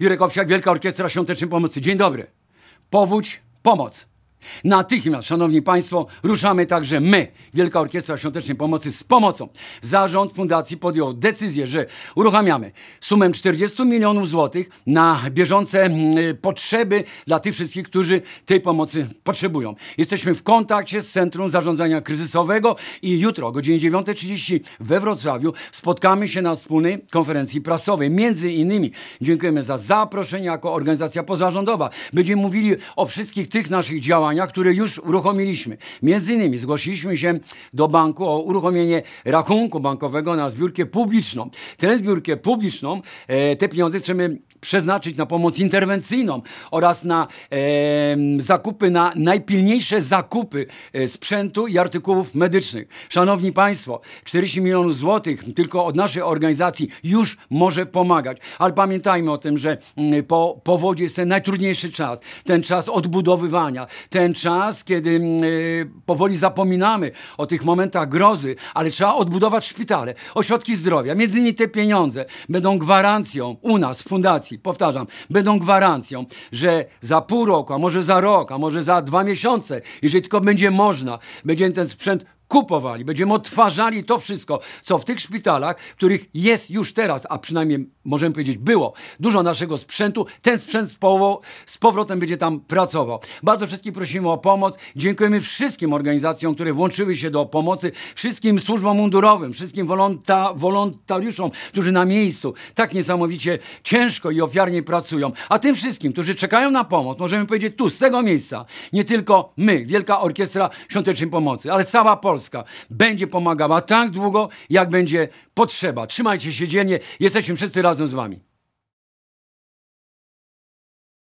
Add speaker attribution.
Speaker 1: Jurek Owsiak, Wielka Orkiestra Świątecznej Pomocy. Dzień dobry. Powódź, pomoc. Natychmiast, Szanowni Państwo, ruszamy także my, Wielka Orkiestra Świątecznej Pomocy, z pomocą. Zarząd Fundacji podjął decyzję, że uruchamiamy sumę 40 milionów złotych na bieżące mm, potrzeby dla tych wszystkich, którzy tej pomocy potrzebują. Jesteśmy w kontakcie z Centrum Zarządzania Kryzysowego i jutro o godzinie 9.30 we Wrocławiu spotkamy się na wspólnej konferencji prasowej. Między innymi dziękujemy za zaproszenie jako organizacja pozarządowa. Będziemy mówili o wszystkich tych naszych działaniach, działania, które już uruchomiliśmy. Między innymi zgłosiliśmy się do banku o uruchomienie rachunku bankowego na zbiórkę publiczną. Tę zbiórkę publiczną, e, te pieniądze chcemy przeznaczyć na pomoc interwencyjną oraz na e, zakupy, na najpilniejsze zakupy e, sprzętu i artykułów medycznych. Szanowni Państwo, 40 milionów złotych tylko od naszej organizacji już może pomagać, ale pamiętajmy o tym, że mm, po powodzie jest ten najtrudniejszy czas, ten czas odbudowywania, ten czas, kiedy mm, e, powoli zapominamy o tych momentach grozy, ale trzeba odbudować szpitale, ośrodki zdrowia, między innymi te pieniądze będą gwarancją u nas w fundacji, gwarancji, powtarzam, będą gwarancją, że za pół roku, a może za rok, a może za dwa miesiące, jeżeli tylko będzie można, będziemy ten sprzęt kupowali, będziemy odtwarzali to wszystko, co w tych szpitalach, w których jest już teraz, a przynajmniej możemy powiedzieć było, dużo naszego sprzętu, ten sprzęt z powrotem będzie tam pracował. Bardzo wszystkich prosimy o pomoc. Dziękujemy wszystkim organizacjom, które włączyły się do pomocy, wszystkim służbom mundurowym, wszystkim wolonta, wolontariuszom, którzy na miejscu tak niesamowicie ciężko i ofiarnie pracują, a tym wszystkim, którzy czekają na pomoc, możemy powiedzieć tu, z tego miejsca, nie tylko my, Wielka Orkiestra Świątecznej Pomocy, ale cała Polska, Polska będzie pomagała tak długo, jak będzie potrzeba. Trzymajcie się dziennie. jesteśmy wszyscy razem z wami.